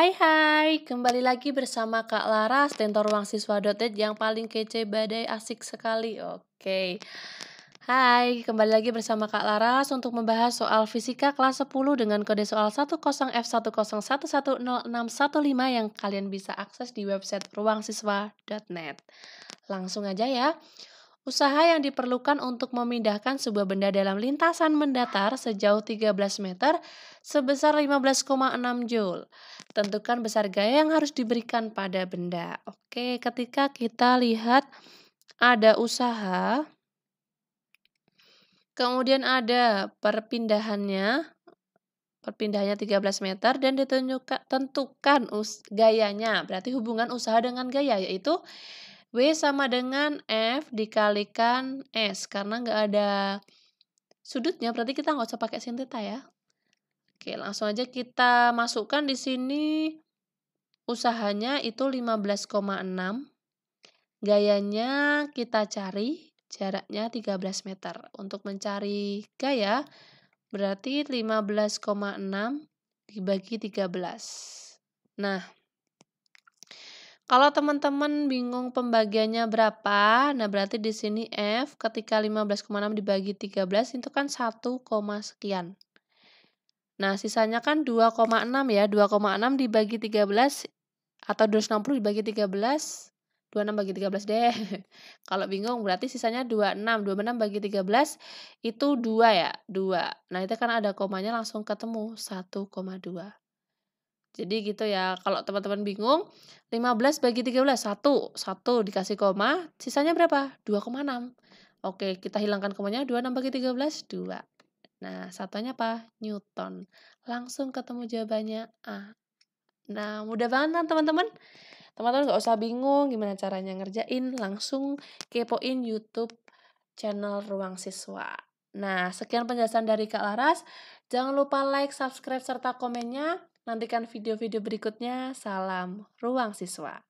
Hai hai, kembali lagi bersama Kak Laras ruang siswa Dotet yang paling kece badai asik sekali. Oke. Okay. Hai, kembali lagi bersama Kak Laras untuk membahas soal fisika kelas 10 dengan kode soal 10 f 10110615 yang kalian bisa akses di website ruangsiswa.net. Langsung aja ya. Usaha yang diperlukan untuk memindahkan sebuah benda dalam lintasan mendatar sejauh 13 meter sebesar 15,6 Joule. Tentukan besar gaya yang harus diberikan pada benda. Oke, ketika kita lihat ada usaha, kemudian ada perpindahannya, perpindahannya 13 meter dan ditentukan tentukan us, gayanya. Berarti hubungan usaha dengan gaya yaitu W sama dengan F dikalikan S, karena nggak ada sudutnya, berarti kita nggak usah pakai theta ya. Oke, langsung aja kita masukkan di sini usahanya itu 15,6. Gayanya kita cari, jaraknya 13 meter. Untuk mencari gaya, berarti 15,6 dibagi 13. Nah, kalau teman-teman bingung pembagiannya berapa, nah berarti di sini F ketika 15,6 dibagi 13 itu kan 1, sekian. Nah, sisanya kan 2,6 ya. 2,6 dibagi 13 atau 260 dibagi 13, 26 bagi 13 deh. Kalau bingung berarti sisanya 26. 26 bagi 13 itu 2 ya, 2. Nah, itu kan ada komanya langsung ketemu 1,2. Jadi gitu ya, kalau teman-teman bingung, 15 bagi 13, 1, 1 dikasih koma, sisanya berapa? 2,6. Oke, kita hilangkan komanya, 26 bagi 13, 2. Nah, satunya apa? Newton. Langsung ketemu jawabannya A. Nah, mudah banget kan teman-teman? Teman-teman gak usah bingung gimana caranya ngerjain, langsung kepoin YouTube channel Ruang Siswa. Nah, sekian penjelasan dari Kak Laras. Jangan lupa like, subscribe, serta komennya. Nantikan video-video berikutnya. Salam Ruang Siswa.